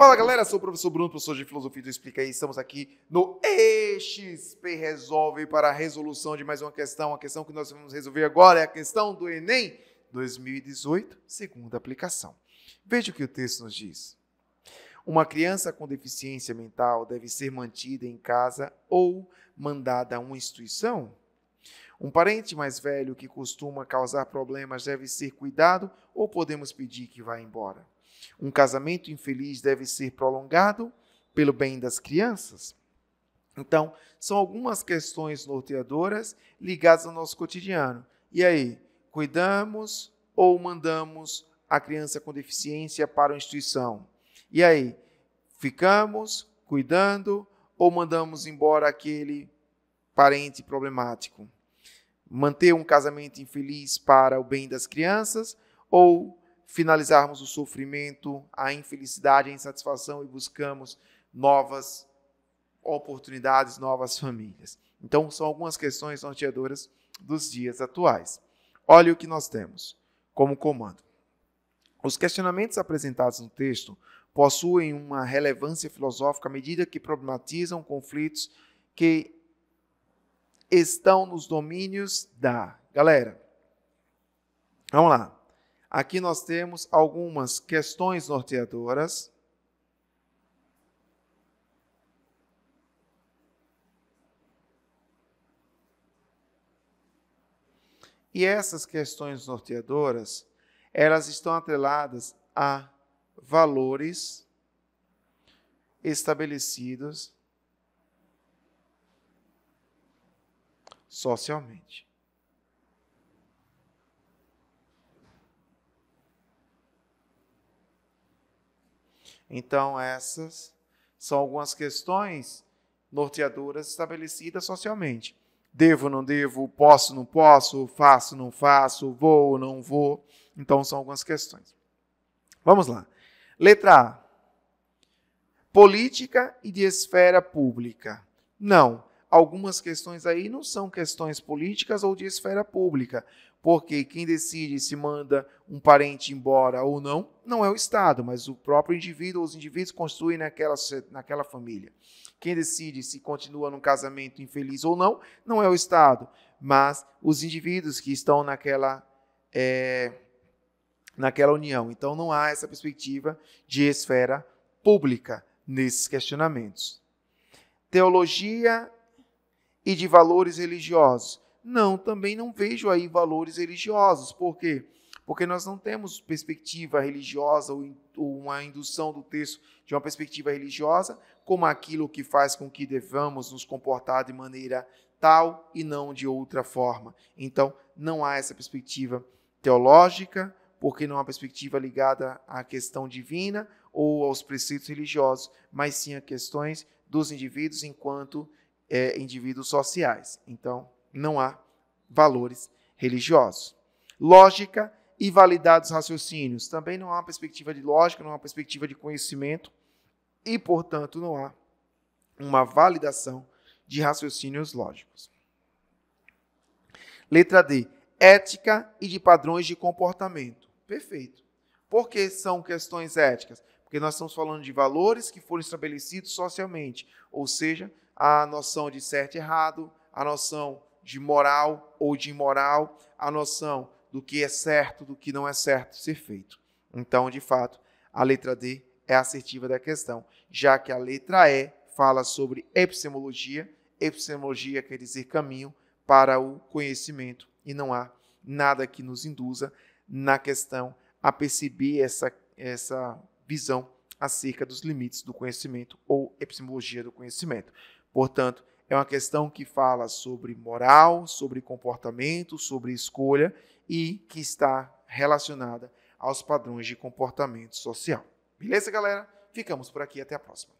Fala galera, sou o professor Bruno, professor de Filosofia do então Explica aí. Estamos aqui no EXP Resolve para a resolução de mais uma questão. A questão que nós vamos resolver agora é a questão do Enem 2018, segunda aplicação. Veja o que o texto nos diz. Uma criança com deficiência mental deve ser mantida em casa ou mandada a uma instituição? Um parente mais velho que costuma causar problemas deve ser cuidado ou podemos pedir que vá embora? Um casamento infeliz deve ser prolongado pelo bem das crianças? Então, são algumas questões norteadoras ligadas ao nosso cotidiano. E aí, cuidamos ou mandamos a criança com deficiência para a instituição? E aí, ficamos cuidando ou mandamos embora aquele parente problemático? Manter um casamento infeliz para o bem das crianças ou finalizarmos o sofrimento, a infelicidade, a insatisfação e buscamos novas oportunidades, novas famílias. Então, são algumas questões norteadoras dos dias atuais. Olha o que nós temos como comando. Os questionamentos apresentados no texto possuem uma relevância filosófica à medida que problematizam conflitos que estão nos domínios da. Galera, vamos lá. Aqui nós temos algumas questões norteadoras. E essas questões norteadoras, elas estão atreladas a valores estabelecidos socialmente. Então, essas são algumas questões norteadoras estabelecidas socialmente. Devo, não devo, posso, não posso, faço, não faço, vou, não vou. Então, são algumas questões. Vamos lá. Letra A. Política e de esfera pública. Não algumas questões aí não são questões políticas ou de esfera pública, porque quem decide se manda um parente embora ou não, não é o Estado, mas o próprio indivíduo, os indivíduos construem naquela, naquela família. Quem decide se continua num casamento infeliz ou não, não é o Estado, mas os indivíduos que estão naquela. É, naquela união. Então não há essa perspectiva de esfera pública nesses questionamentos. Teologia e de valores religiosos? Não, também não vejo aí valores religiosos. Por quê? Porque nós não temos perspectiva religiosa ou uma indução do texto de uma perspectiva religiosa como aquilo que faz com que devamos nos comportar de maneira tal e não de outra forma. Então, não há essa perspectiva teológica, porque não há perspectiva ligada à questão divina ou aos preceitos religiosos, mas sim a questões dos indivíduos enquanto é, indivíduos sociais. Então, não há valores religiosos. Lógica e validados raciocínios. Também não há uma perspectiva de lógica, não há uma perspectiva de conhecimento e, portanto, não há uma validação de raciocínios lógicos. Letra D. Ética e de padrões de comportamento. Perfeito. Por que são questões éticas? Porque nós estamos falando de valores que foram estabelecidos socialmente, ou seja, a noção de certo e errado, a noção de moral ou de imoral, a noção do que é certo, do que não é certo ser feito. Então, de fato, a letra D é assertiva da questão, já que a letra E fala sobre epistemologia. Epistemologia quer dizer caminho para o conhecimento e não há nada que nos induza na questão a perceber essa, essa visão acerca dos limites do conhecimento ou epistemologia do conhecimento. Portanto, é uma questão que fala sobre moral, sobre comportamento, sobre escolha e que está relacionada aos padrões de comportamento social. Beleza, galera? Ficamos por aqui. Até a próxima.